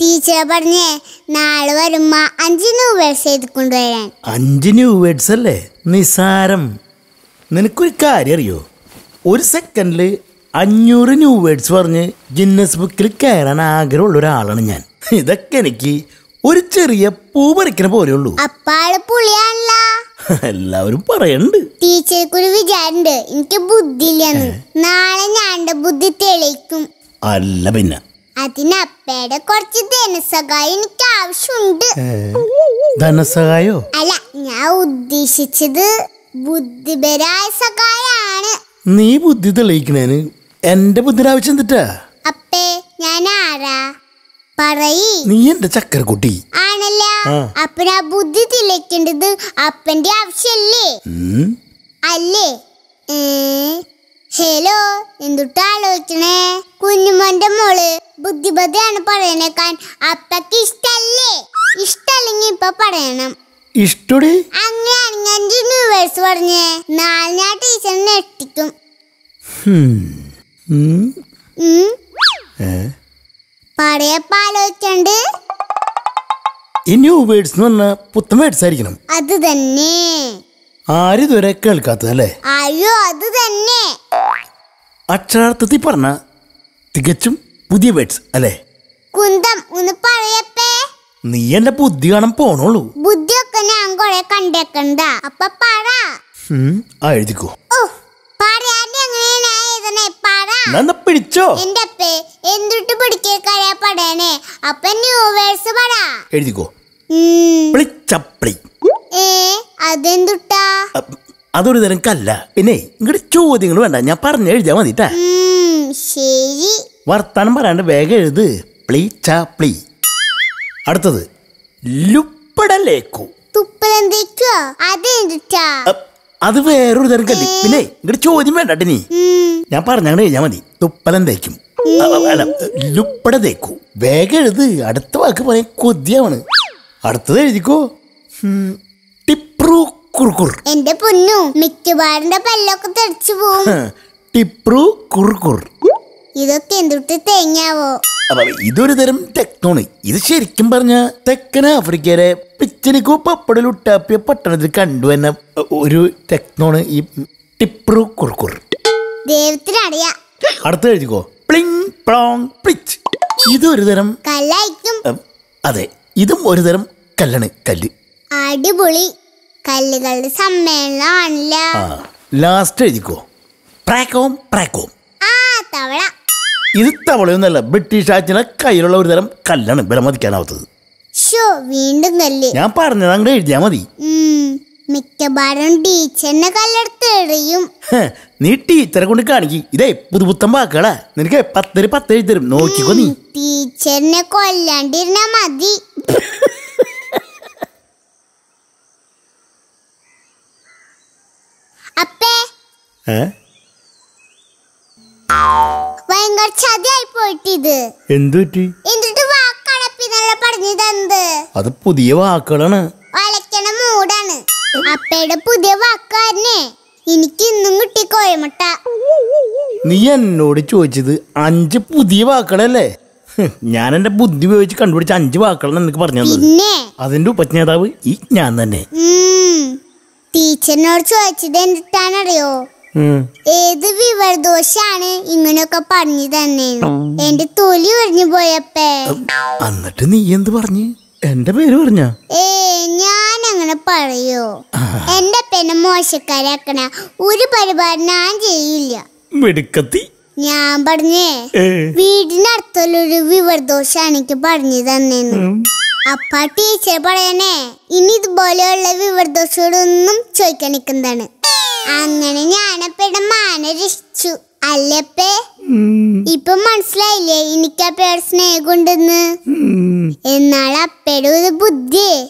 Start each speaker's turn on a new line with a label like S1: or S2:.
S1: teacher പറഞ്ഞേ നാളെ വരുമ്പോ അഞ്ച് ന്യൂ വേർഡ്സ് എഴുതി കൊണ്ടുവരാൻ
S2: അഞ്ച് ന്യൂ വേർഡ്സ് അല്ലേ നിസാരം നിനക്കൊരു കാര്യം അറിയോ ഒരു സെക്കൻഡിൽ അഞ്ഞൂറ് ന്യൂ വേർഡ്സ് പറഞ്ഞ് ജിന്നസ് ബുക്കിൽ കയറാൻ ആഗ്രഹമുള്ള ഒരാളാണ് ഞാൻ ഇതൊക്കെ എനിക്ക് ഒരു ചെറിയ പൂ പറിക്കണ പോലെ ഉള്ളൂ
S1: അപ്പാള് പുളിയാണല്ല
S2: എല്ലാവരും പറയണ്ട്
S1: ടീച്ചർക്ക് ഒരു വിചാരണ്ട് എനിക്ക് ബുദ്ധി ഇല്ലെന്ന് നാളെ ഞാൻ ബുദ്ധി തെളിയിക്കും
S2: അല്ല പിന്നെ
S1: അതിനപ്പേടെ കുറച്ച് ധനസഹായം എനിക്ക് ആവശ്യമുണ്ട്
S2: ധനസഹായോ
S1: അല്ല ഞാൻ ഉദ്ദേശിച്ചത് ബുദ്ധിപരായ സഹായാണ്
S2: നീ ബുദ്ധി തെളിയിക്കണേന് എന്റെ ബുദ്ധിയുടെ ആവശ്യം തെറ്റാ
S1: അപ്പേ ഞാൻ ആരാ പറയി
S2: നീ എന്റെ ചക്കരക്കുട്ടി
S1: ആണല്ലോ അപ്പൊ ബുദ്ധി തെളിയിക്കേണ്ടത് അപ്പന്റെ ആവശ്യല്ലേ അല്ലേ ഏ ഹലോ എന്തുട്ട ആലോചിക്കണേ കുഞ്ഞുമോന്റെ മോള് ബുദ്ധിപതിയാണ് പറയണേക്കാൻ അപ്പക്ക് ഇഷ്ടല്ലേ ഇഷ്ടല്ലെങ്കി ഇപ്പൊ പറയണം ഇഷ്ടടി അങ്ങനെയാണെങ്കിൽ എന്റെ യൂണിവേഴ്സ് പറഞ്ഞേ നാളെ ടീച്ചറിനെ എട്ടിക്കും പറയപ്പ ആലോചിക്കണ്ട്
S2: വേർഡ്സ് എന്ന് പറഞ്ഞ പുത്തൻ വേർഡ്സ് ആയിരിക്കണം
S1: അത് തന്നെ
S2: ആര് ഇതുവരെ കേൾക്കാത്തതല്ലേ
S1: അയ്യോ അത് തന്നെ
S2: അക്ഷരാർത്ഥത്തിൽ പറഞ്ഞ തികച്ചും പുതിയ വേർഡ്സ് അല്ലേ
S1: കുന്തം ഒന്ന് പറയപ്പേ
S2: നീ എന്റെ ബുദ്ധി കാണാൻ പോണുള്ളൂ
S1: ബുദ്ധിയൊക്കെ ഞാൻ കൊറേ കണ്ടേക്കണ്ട അപ്പൊ പറ എഴുതിക്കോ പിടിച്ചോ അപ്പേ എഴുതിക്കോ അതെന്തുട്ടാ
S2: അതൊരു തരം കല്ല പിന്നെ ഇങ്ങോട്ട് ചോദ്യങ്ങൾ വേണ്ട ഞാൻ പറഞ്ഞു എഴുതിയാ മതിട്ടാ
S1: ശരി
S2: വർത്താനം പറയാണ്ട് വേഗം എഴുത് പ്ലീ ചാ പ്ലീ അടുത്തത് ലുപ്പടലേക്കു അത് വേറൊരു തരം കല്ല് പിന്നെ ഇങ്ങോട്ട് ചോദ്യം വേണ്ട നീ ഞാൻ പറഞ്ഞങ്ങനെ എഴുതിയാ മതി തുപ്പലം തേക്കും ലുപ്പട തേക്കൂ വേഗം എഴുത് അടുത്ത വാക്ക് പറയാൻ കൊതിയാണ് അടുത്തത് എഴുതിക്കോ ടിപ്രൂ കുറുക്കുർ
S1: എന്റെ പൊന്നു മിക്കവാറിന്റെ പല്ലൊക്കെ തെളിച്ചു പോവും
S2: ടിപ്രു കുറുക്കുർ
S1: ഇതൊക്കെ എന്തൊട്ട് തേങ്ങാവോ
S2: ഇതൊരു തരം ടെക്നോണി ഇത് ശരിക്കും പറഞ്ഞ തെക്കൻ ആഫ്രിക്കയിലെ പിച്ചനിക്കോ ഉട്ടാപ്പിയ പട്ടണത്തിൽ കണ്ടു തന്നെ ഒരു ടെക്നോണ് ഈ ടിപ്രു കുർക്കുർ
S1: ദൈവത്തിനറിയാ
S2: അടുത്ത കഴിഞ്ഞോ പ്ലിങ് പ്ലോങ് പ്ലിച്ച് ഇതൊരു തരം
S1: കല്ലായിരിക്കും
S2: അതെ ഇതും ഒരു തരം കല്ലാണ് കല്ല്
S1: അടിപൊളി കല്ലുകളുടെ സമ്മേളനമാണല്ലോ
S2: ലാസ്റ്റ് എഴുതിക്കോ പ്രാക്കോം പ്രാക്കോം
S1: ആ തവള
S2: ഇത് തവളയൊന്നല്ല ബ്രിട്ടീഷ് ആച്ചിനെ കയ്യിലുള്ള ഒരു തരം കല്ലാണ് ബലം മതിക്കാനാവാത്തത്
S1: വീണ്ടും കല്ല് ഞാൻ
S2: പറഞ്ഞത് അങ്ങോട്ട് എഴുതിയാ മതി
S1: മിക്കവാറും ടീച്ചറിനെ കല്ലെടുത്ത് എറിയും
S2: നീ ടീച്ചറെ കൊണ്ട് കാണിക്ക് ഇതേ പുതുപുത്തൻ വാക്കുകളാ നിനക്ക് പത്തരി പത്ത് എഴുതി തരും നോക്കിക്കോ നീ
S1: ടീച്ചറിനെ കൊല്ലാണ്ടിരുന്നാ മതി അപ്പേ ഭയങ്കര ചതിയായി പോയിട്ടിത് എന്തുറ്റി എന്നിട്ട് വാക്കടപ്പിന്നല്ല പറഞ്ഞു തന്നത്
S2: അത് പുതിയ വാക്കുകളാണ്
S1: വലക്കണ മൂടാണ് അപ്പയുടെ പുതിയ വാക്കുകാരനെ എനിക്ക് ഇന്നും കിട്ടി കോയമുട്ട
S2: നീ എന്നോട് ചോദിച്ചത് അഞ്ച് പുതിയ വാക്കുകളല്ലേ ഞാൻ എന്റെ ബുദ്ധി ഉപയോഗിച്ച് കണ്ടുപിടിച്ച അഞ്ച് വാക്കുകളാണ് നിനക്ക് പറഞ്ഞു തന്നത് അതിന്റെ ഉപജ്ഞാതാവ് ഈ ഞാൻ തന്നെ
S1: ടീച്ചറിനോട് ചോദിച്ചത് എന്താണറിയോ ഏത് വിവരദോഷാണ് ഇങ്ങനെയൊക്കെ പറഞ്ഞു തന്നെ എന്റെ തൊലി ഒഴിഞ്ഞു പോയപ്പേ
S2: എന്നിട്ട് നീ എന്ത് പറഞ്ഞു എന്റെ പേര് പറഞ്ഞ ഏ
S1: ഞാൻ അങ്ങനെ പറയോ എന്റെ പെന്നെ മോശക്കാരാക്കണ ഒരു പരിപാടി ഞാൻ ചെയ്യില്ല മിടുക്കത്തി ഞാൻ പറഞ്ഞേ വീടിനടുത്തുള്ളൊരു വിവരദോഷാണ് എനിക്ക് പറഞ്ഞു തന്നെ അപ്പ ടീച്ചർ ഇനി ഇതുപോലെയുള്ള വിവരദോഷോടൊന്നും ചോദിക്കാൻ നിൽക്കുന്നതാണ് അങ്ങനെ ഞാനപ്പയുടെ മാന രക്ഷിച്ചു അല്ലപ്പേ ഇപ്പൊ മനസ്സിലായില്ലേ എനിക്ക് അപ്പയുടെ സ്നേഹം ഉണ്ടെന്ന് എന്നാൽ അപ്പയുടെ ഒരു ബുദ്ധിയേ